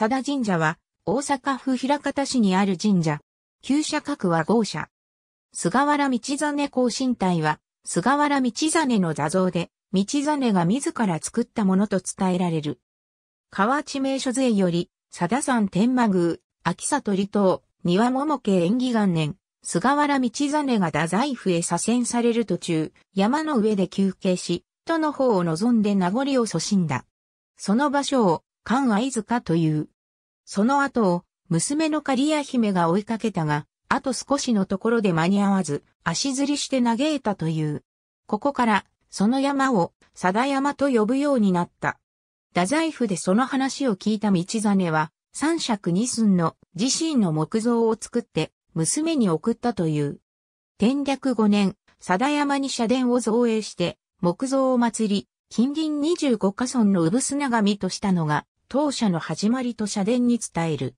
佐田神社は、大阪府平方市にある神社。旧社格は豪社。菅原道真行進隊は、菅原道真の座像で、道真が自ら作ったものと伝えられる。河内名所税より、佐田山天満宮、秋里離島、庭桃家縁起元年、菅原道真が太宰府へ左遷される途中、山の上で休憩し、都の方を望んで名残を阻んだ。その場所を、菅愛塚という。その後を、娘の刈谷姫が追いかけたが、あと少しのところで間に合わず、足ずりして嘆いたという。ここから、その山を、貞山と呼ぶようになった。太宰府でその話を聞いた道真は、三尺二寸の自身の木像を作って、娘に送ったという。天略五年、貞山に社殿を造営して、木像を祭り、近隣25カ村の産砂神としたのが、当社の始まりと社殿に伝える。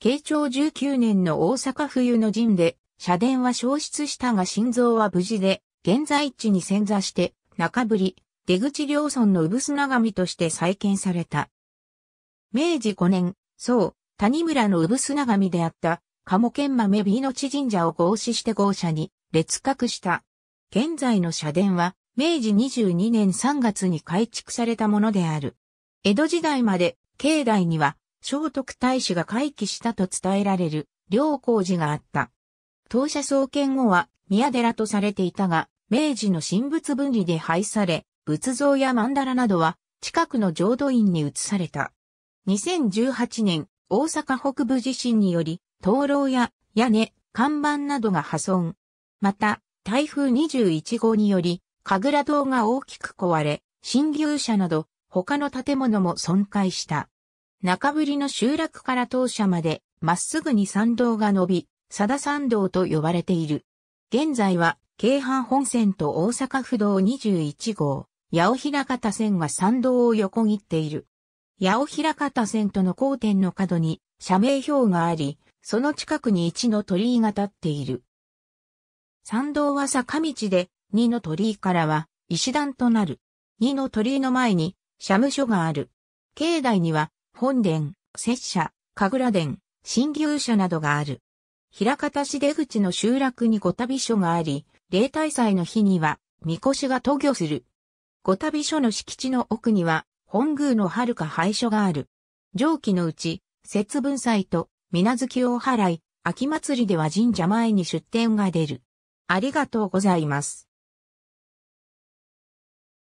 慶長19年の大阪冬の陣で、社殿は消失したが心臓は無事で、現在地に潜座して、中ぶり、出口両村の産砂神として再建された。明治5年、そう、谷村の産砂神であった、鴨県豆美地神社を合祀して合社に列閣した。現在の社殿は、明治22年3月に改築されたものである。江戸時代まで境内には、聖徳太子が回帰したと伝えられる、両工事があった。当社創建後は、宮寺とされていたが、明治の神仏分離で廃され、仏像や曼荼羅などは、近くの浄土院に移された。2018年、大阪北部地震により、灯籠や屋根、看板などが破損。また、台風21号により、神楽堂が大きく壊れ、新牛舎など他の建物も損壊した。中ぶりの集落から当社まで、まっすぐに参道が伸び、佐田参道と呼ばれている。現在は、京阪本線と大阪府道21号、八尾平方線が参道を横切っている。八尾平方線との交点の角に社名表があり、その近くに1の鳥居が立っている。参道は坂道で、2の鳥居からは石段となる。2の鳥居の前に社務所がある。境内には、本殿、拙者、神楽殿、新牛舎などがある。平方市出口の集落に御旅所があり、例大祭の日には、神輿が渡御する。御旅所の敷地の奥には、本宮の遥か廃所がある。上記のうち、節分祭と、水月を払い、秋祭りでは神社前に出店が出る。ありがとうございます。